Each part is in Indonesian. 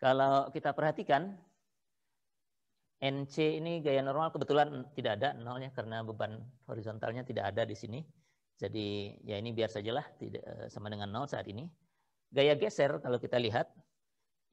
Kalau kita perhatikan, NC ini gaya normal kebetulan tidak ada nolnya karena beban horizontalnya tidak ada di sini. Jadi ya ini biar sajalah tidak eh, sama dengan nol saat ini. Gaya geser kalau kita lihat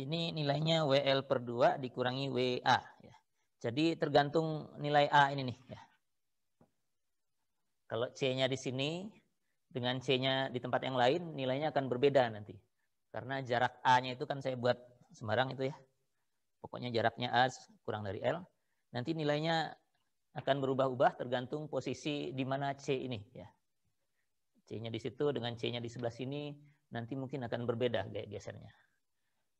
ini nilainya WL per 2 dikurangi WA. Ya. Jadi tergantung nilai A ini nih. Ya. Kalau C-nya di sini dengan C-nya di tempat yang lain nilainya akan berbeda nanti. Karena jarak A-nya itu kan saya buat sembarang itu ya. Pokoknya jaraknya A kurang dari L. Nanti nilainya akan berubah-ubah tergantung posisi di mana C ini ya. C-nya di situ dengan C-nya di sebelah sini nanti mungkin akan berbeda gaya gesernya.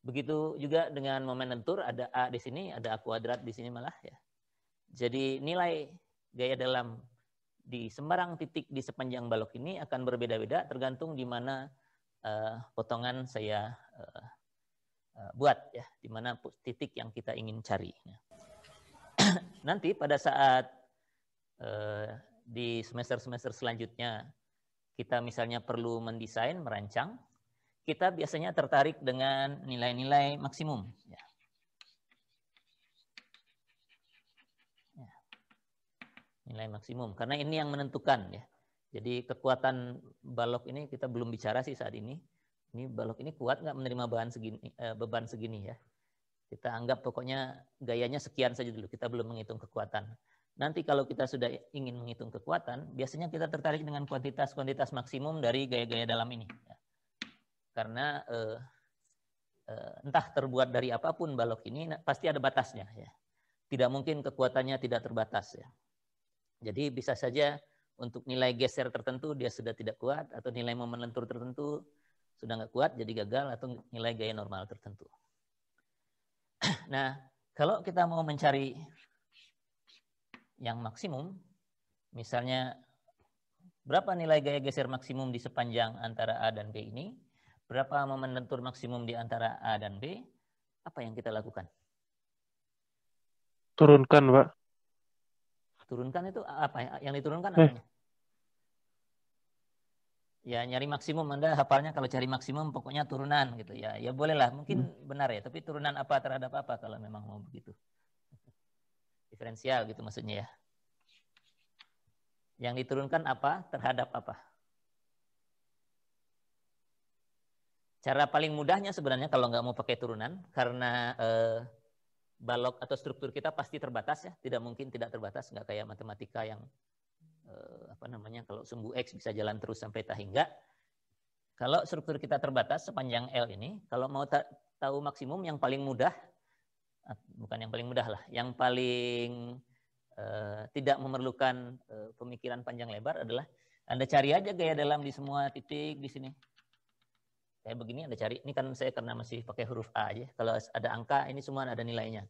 Begitu juga dengan momen lentur ada A di sini, ada A kuadrat di sini malah ya. Jadi nilai gaya dalam di sembarang titik di sepanjang balok ini akan berbeda-beda tergantung di mana uh, potongan saya uh, Eh, buat ya di mana titik yang kita ingin cari. Ya. Nanti pada saat eh, di semester-semester selanjutnya kita misalnya perlu mendesain, merancang, kita biasanya tertarik dengan nilai-nilai maksimum. Ya. ya. Nilai maksimum, karena ini yang menentukan ya. Jadi kekuatan balok ini kita belum bicara sih saat ini, ini balok ini kuat nggak menerima bahan segini, eh, beban segini ya. Kita anggap pokoknya gayanya sekian saja dulu. Kita belum menghitung kekuatan. Nanti kalau kita sudah ingin menghitung kekuatan, biasanya kita tertarik dengan kuantitas-kuantitas maksimum dari gaya-gaya dalam ini. Karena eh, eh, entah terbuat dari apapun balok ini, pasti ada batasnya. Ya. Tidak mungkin kekuatannya tidak terbatas. Ya. Jadi bisa saja untuk nilai geser tertentu dia sudah tidak kuat, atau nilai momen lentur tertentu sudah nggak kuat jadi gagal atau nilai gaya normal tertentu. Nah, kalau kita mau mencari yang maksimum, misalnya berapa nilai gaya geser maksimum di sepanjang antara A dan B ini, berapa momen lentur maksimum di antara A dan B, apa yang kita lakukan? Turunkan, Pak. Turunkan itu apa? Yang diturunkan eh ya nyari maksimum Anda hafalnya kalau cari maksimum pokoknya turunan gitu ya. Ya bolehlah, mungkin hmm. benar ya, tapi turunan apa terhadap apa kalau memang mau begitu. Diferensial gitu maksudnya ya. Yang diturunkan apa terhadap apa? Cara paling mudahnya sebenarnya kalau nggak mau pakai turunan karena eh, balok atau struktur kita pasti terbatas ya, tidak mungkin tidak terbatas, nggak kayak matematika yang Eh, apa namanya kalau sumbu X bisa jalan terus sampai tak hingga. Kalau struktur kita terbatas sepanjang L ini, kalau mau tahu maksimum yang paling mudah, ah, bukan yang paling mudah lah, yang paling eh, tidak memerlukan eh, pemikiran panjang lebar adalah Anda cari aja gaya dalam di semua titik di sini. Kayak begini Anda cari, ini kan saya karena masih pakai huruf A aja, kalau ada angka ini semua ada nilainya.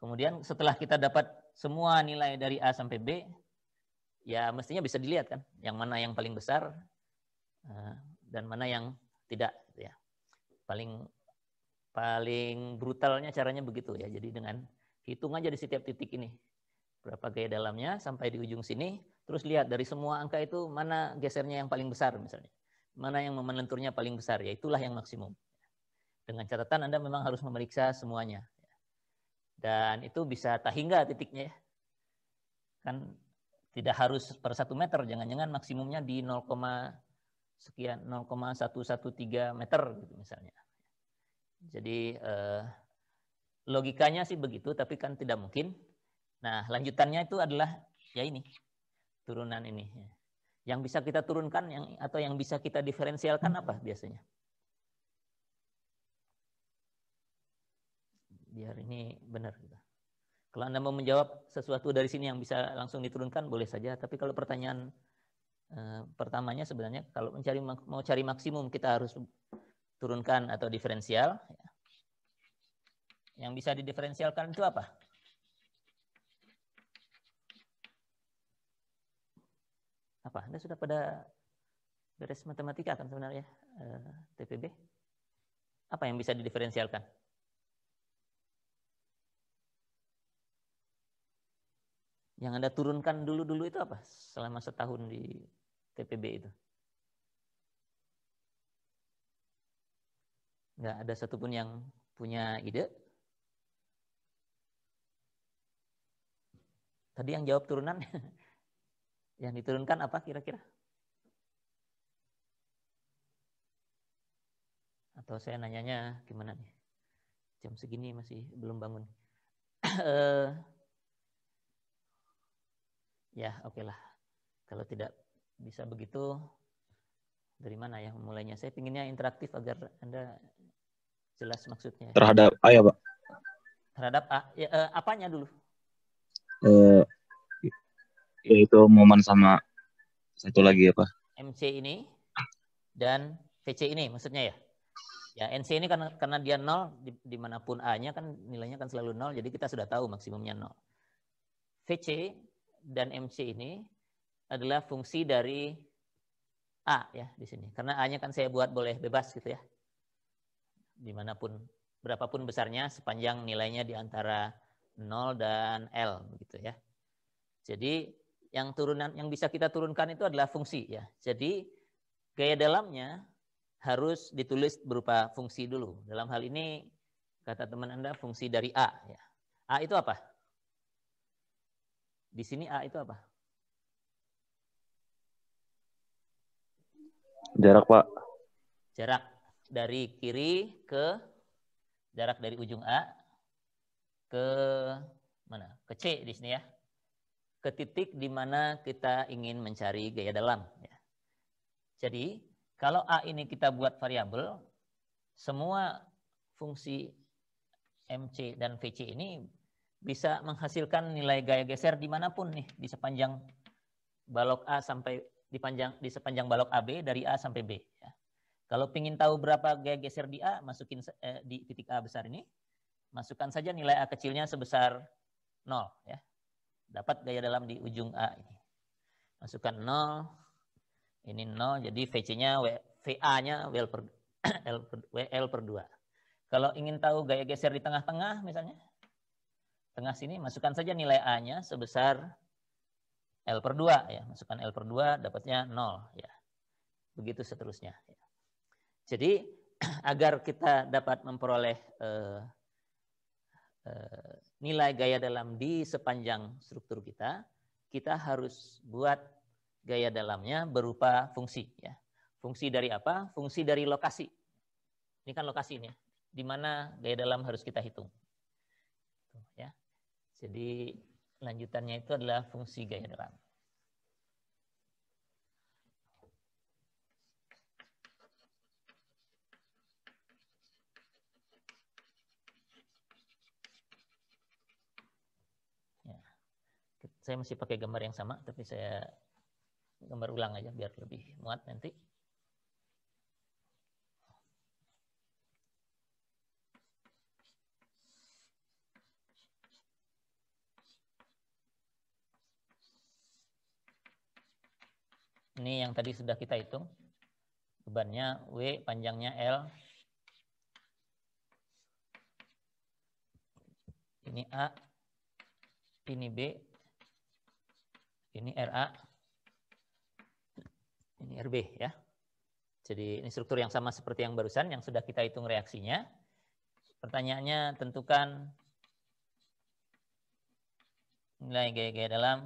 Kemudian setelah kita dapat semua nilai dari A sampai B, ya mestinya bisa dilihat kan, yang mana yang paling besar eh, dan mana yang tidak ya. Paling paling brutalnya caranya begitu ya. Jadi dengan hitung aja di setiap titik ini berapa gaya dalamnya sampai di ujung sini, terus lihat dari semua angka itu mana gesernya yang paling besar misalnya. Mana yang menenturnya paling besar, ya itulah yang maksimum. Dengan catatan Anda memang harus memeriksa semuanya. Ya. Dan itu bisa tak hingga titiknya ya. Kan tidak harus per satu meter, jangan-jangan maksimumnya di 0, sekian 0,113 meter gitu misalnya. Jadi eh, logikanya sih begitu, tapi kan tidak mungkin. Nah lanjutannya itu adalah ya ini turunan ini. Yang bisa kita turunkan yang atau yang bisa kita diferensialkan apa biasanya? Biar ini benar. Kalau Anda mau menjawab sesuatu dari sini yang bisa langsung diturunkan, boleh saja. Tapi kalau pertanyaan eh, pertamanya sebenarnya kalau mencari mau cari maksimum kita harus turunkan atau diferensial. Ya. Yang bisa didiferensialkan itu apa? Apa? Anda sudah pada beres matematika kan sebenarnya eh, TPB? Apa yang bisa didiferensialkan? Yang Anda turunkan dulu-dulu itu apa selama setahun di TPB itu? Nggak ada satupun yang punya ide? Tadi yang jawab turunan, yang diturunkan apa kira-kira? Atau saya nanyanya gimana nih? Jam segini masih belum bangun. Eh, ya oke okay lah kalau tidak bisa begitu dari mana ya mulainya saya pinginnya interaktif agar anda jelas maksudnya terhadap a ya pak terhadap a ya, eh, apanya dulu eh, yaitu momen sama satu lagi apa ya, mc ini dan vc ini maksudnya ya ya nc ini karena karena dia nol di, dimanapun a nya kan nilainya kan selalu nol jadi kita sudah tahu maksimumnya nol vc dan MC ini adalah fungsi dari A ya di sini. Karena A-nya kan saya buat boleh bebas gitu ya. Dimanapun, berapapun besarnya sepanjang nilainya di antara 0 dan L gitu ya. Jadi yang turunan yang bisa kita turunkan itu adalah fungsi ya. Jadi gaya dalamnya harus ditulis berupa fungsi dulu. Dalam hal ini kata teman Anda fungsi dari A ya. A itu apa? Di sini A itu apa? Jarak, Pak. Jarak dari kiri ke jarak dari ujung A ke mana? Ke C di sini ya. Ke titik di mana kita ingin mencari gaya dalam ya. Jadi, kalau A ini kita buat variabel, semua fungsi MC dan VC ini bisa menghasilkan nilai gaya geser dimanapun nih di sepanjang balok A sampai di panjang di sepanjang balok AB dari A sampai B. Ya. Kalau ingin tahu berapa gaya geser di A, masukin eh, di titik A besar ini, masukkan saja nilai A kecilnya sebesar 0. Ya. Dapat gaya dalam di ujung A ini. Masukkan 0, ini 0, jadi VC-nya, VA-nya WL per, WL per 2. Kalau ingin tahu gaya geser di tengah-tengah misalnya, tengah sini masukkan saja nilai A-nya sebesar L per 2 ya. Masukkan L per 2 dapatnya 0 ya. Begitu seterusnya. Ya. Jadi agar kita dapat memperoleh eh, eh, nilai gaya dalam di sepanjang struktur kita, kita harus buat gaya dalamnya berupa fungsi ya. Fungsi dari apa? Fungsi dari lokasi. Ini kan lokasinya. Di mana gaya dalam harus kita hitung. Tuh, ya. Jadi lanjutannya itu adalah fungsi gaya dalam. Ya. Saya masih pakai gambar yang sama, tapi saya gambar ulang aja biar lebih muat nanti. ini yang tadi sudah kita hitung. Bebannya W, panjangnya L. Ini A, ini B, ini RA, ini RB ya. Jadi ini struktur yang sama seperti yang barusan yang sudah kita hitung reaksinya. Pertanyaannya tentukan nilai gaya-gaya dalam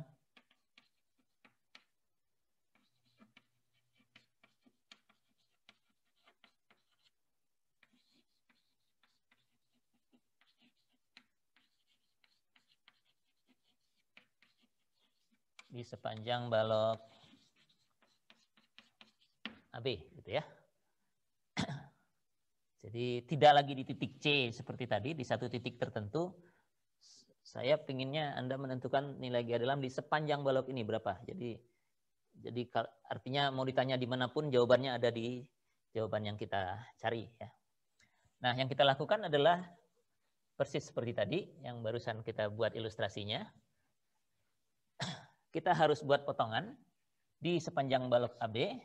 di sepanjang balok AB gitu ya. Jadi tidak lagi di titik C seperti tadi di satu titik tertentu. Saya pinginnya Anda menentukan nilai G dalam di sepanjang balok ini berapa. Jadi jadi artinya mau ditanya dimanapun jawabannya ada di jawaban yang kita cari ya. Nah yang kita lakukan adalah persis seperti tadi yang barusan kita buat ilustrasinya kita harus buat potongan di sepanjang balok AB,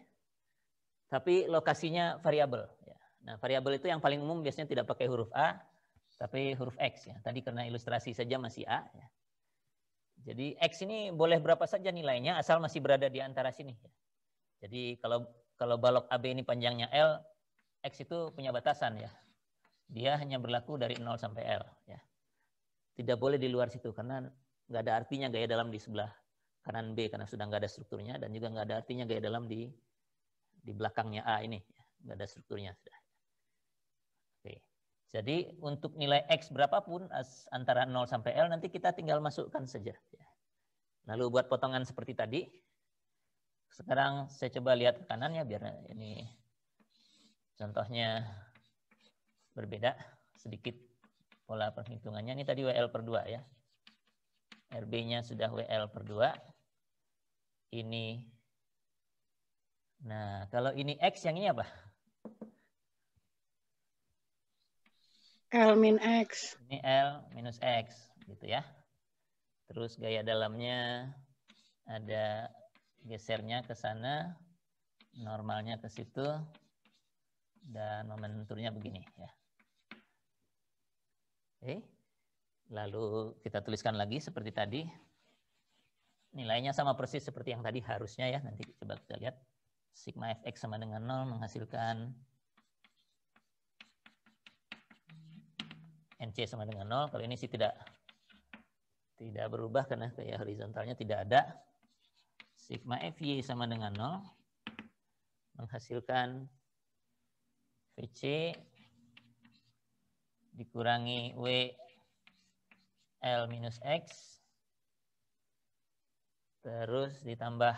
tapi lokasinya variabel. Ya. Nah, variabel itu yang paling umum biasanya tidak pakai huruf A, tapi huruf X. Ya. Tadi karena ilustrasi saja masih A. Ya. Jadi X ini boleh berapa saja nilainya, asal masih berada di antara sini. Ya. Jadi kalau kalau balok AB ini panjangnya L, X itu punya batasan ya. Dia hanya berlaku dari 0 sampai L. Ya. Tidak boleh di luar situ, karena nggak ada artinya gaya dalam di sebelah kanan B karena sudah nggak ada strukturnya dan juga nggak ada artinya gaya dalam di di belakangnya A ini nggak ada strukturnya sudah. Oke. Jadi untuk nilai X berapapun antara 0 sampai L nanti kita tinggal masukkan saja. Ya. Lalu buat potongan seperti tadi. Sekarang saya coba lihat ke kanannya biar ini contohnya berbeda sedikit pola perhitungannya. Ini tadi WL per 2 ya. RB-nya sudah WL per 2 ini. Nah, kalau ini X, yang ini apa? L min X. Ini L minus X, gitu ya. Terus gaya dalamnya ada gesernya ke sana, normalnya ke situ, dan momenturnya begini ya. Oke. Lalu kita tuliskan lagi seperti tadi nilainya sama persis seperti yang tadi harusnya ya. Nanti coba kita lihat. Sigma fx sama dengan 0 menghasilkan nc sama dengan 0. Kalau ini sih tidak tidak berubah karena kayak horizontalnya tidak ada. Sigma fy sama dengan 0 menghasilkan vc dikurangi W L minus X Terus ditambah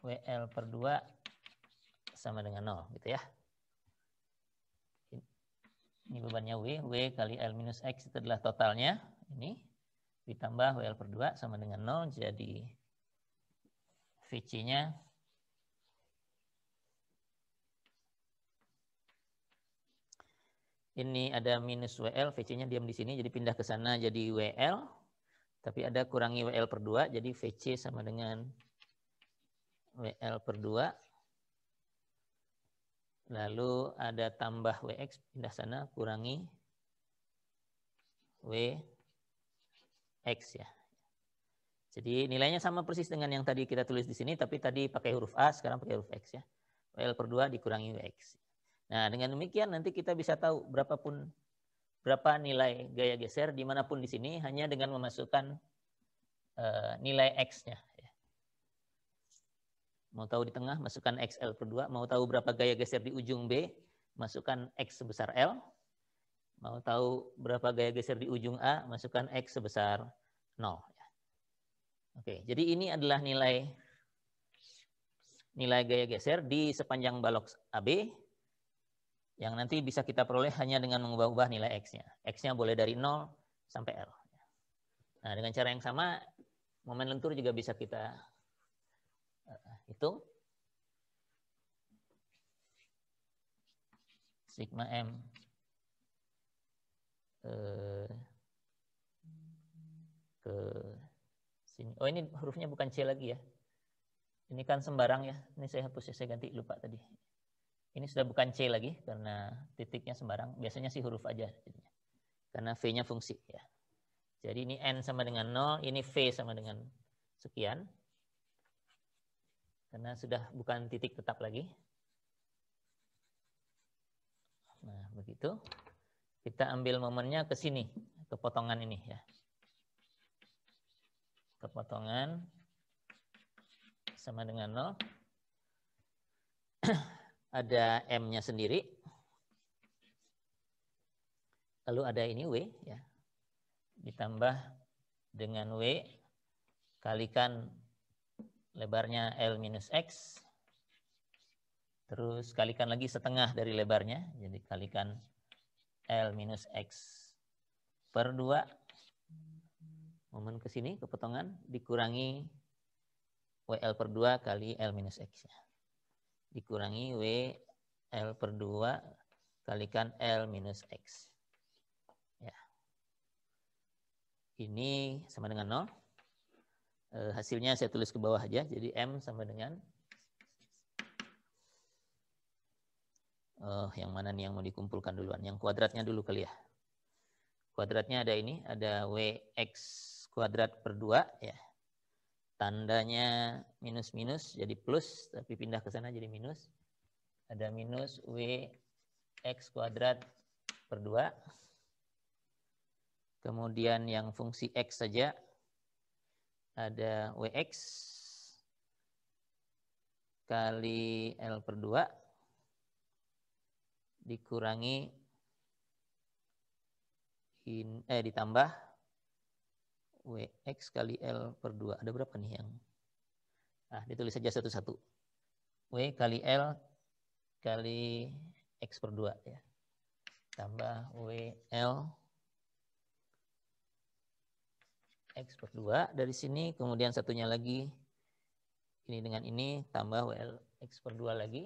WL per 2 sama dengan 0 gitu ya. Ini bebannya W. W kali L minus X itu adalah totalnya. Ini ditambah WL per 2 sama dengan 0. Jadi VC-nya ini ada minus WL, VC-nya diam di sini, jadi pindah ke sana jadi WL. Tapi ada kurangi WL per 2, jadi VC sama dengan WL per 2. Lalu ada tambah WX, pindah sana, kurangi WX ya. Jadi nilainya sama persis dengan yang tadi kita tulis di sini, tapi tadi pakai huruf A, sekarang pakai huruf X ya. WL per 2 dikurangi WX. Nah, dengan demikian nanti kita bisa tahu berapapun berapa nilai gaya geser dimanapun di sini hanya dengan memasukkan uh, nilai X-nya. Ya. Mau tahu di tengah, masukkan XL per 2. Mau tahu berapa gaya geser di ujung B, masukkan X sebesar L. Mau tahu berapa gaya geser di ujung A, masukkan X sebesar 0. Ya. Oke, jadi ini adalah nilai nilai gaya geser di sepanjang balok AB yang nanti bisa kita peroleh hanya dengan mengubah-ubah nilai X-nya. X-nya boleh dari 0 sampai L. Nah, dengan cara yang sama, momen lentur juga bisa kita eh, hitung. Sigma M uh, ke sini. Oh, ini hurufnya bukan C lagi ya. Ini kan sembarang ya. Ini saya hapus ya, saya ganti lupa tadi. Ini sudah bukan C lagi karena titiknya sembarang. Biasanya sih huruf aja jadinya. Karena V-nya fungsi ya. Jadi ini N sama dengan 0, ini V sama dengan sekian. Karena sudah bukan titik tetap lagi. Nah, begitu. Kita ambil momennya ke sini, ke potongan ini ya. Ke potongan sama dengan 0. ada M-nya sendiri. Lalu ada ini W ya. Ditambah dengan W kalikan lebarnya L minus X. Terus kalikan lagi setengah dari lebarnya. Jadi kalikan L minus X per 2. Momen ke sini, kepotongan, dikurangi WL per 2 kali L minus X. Ya dikurangi W L per 2 kalikan L minus X. Ya. Ini sama dengan 0. E, hasilnya saya tulis ke bawah aja. Jadi M sama dengan Oh, yang mana nih yang mau dikumpulkan duluan? Yang kuadratnya dulu kali ya. Kuadratnya ada ini, ada w x kuadrat per 2 ya tandanya minus-minus jadi plus, tapi pindah ke sana jadi minus. Ada minus W X kuadrat per 2. Kemudian yang fungsi X saja ada w x kali L per 2 dikurangi in, eh ditambah WX kali L per 2. Ada berapa nih yang? Nah, ditulis saja satu-satu. W kali L kali X per 2 ya. Tambah WL X per 2. Dari sini kemudian satunya lagi ini dengan ini tambah WL X per 2 lagi.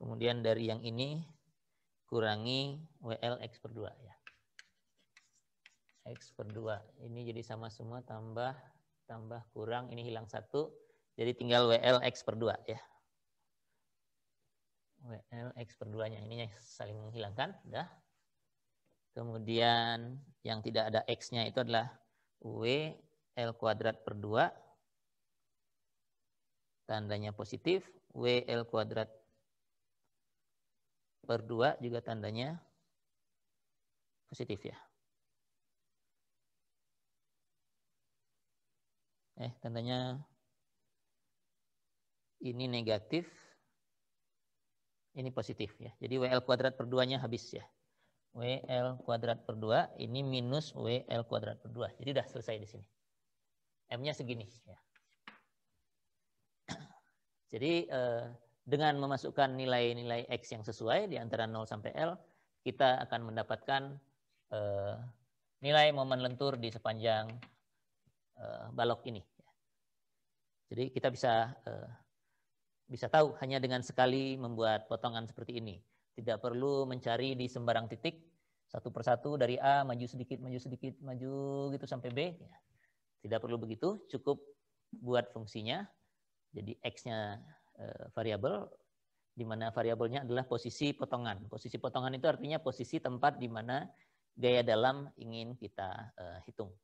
Kemudian dari yang ini kurangi WL X per 2 ya. X per 2. Ini jadi sama semua tambah tambah kurang. Ini hilang satu. Jadi tinggal WL X per 2 ya. WL X per 2 nya. Ini saling menghilangkan. Udah. Kemudian yang tidak ada X-nya itu adalah W L kuadrat per 2. Tandanya positif. W L kuadrat per 2 juga tandanya positif ya. eh tandanya ini negatif ini positif ya. Jadi WL kuadrat per 2-nya habis ya. WL kuadrat per 2 ini minus WL kuadrat per 2. Jadi sudah selesai di sini. M-nya segini ya. Jadi eh, dengan memasukkan nilai-nilai X yang sesuai di antara 0 sampai L, kita akan mendapatkan eh, nilai momen lentur di sepanjang Eh, balok ini. Jadi kita bisa eh, bisa tahu hanya dengan sekali membuat potongan seperti ini. Tidak perlu mencari di sembarang titik satu persatu dari A maju sedikit, maju sedikit, maju gitu sampai B. Ya. Tidak perlu begitu, cukup buat fungsinya. Jadi x-nya eh, variabel, di mana variabelnya adalah posisi potongan. Posisi potongan itu artinya posisi tempat di mana gaya dalam ingin kita hitung.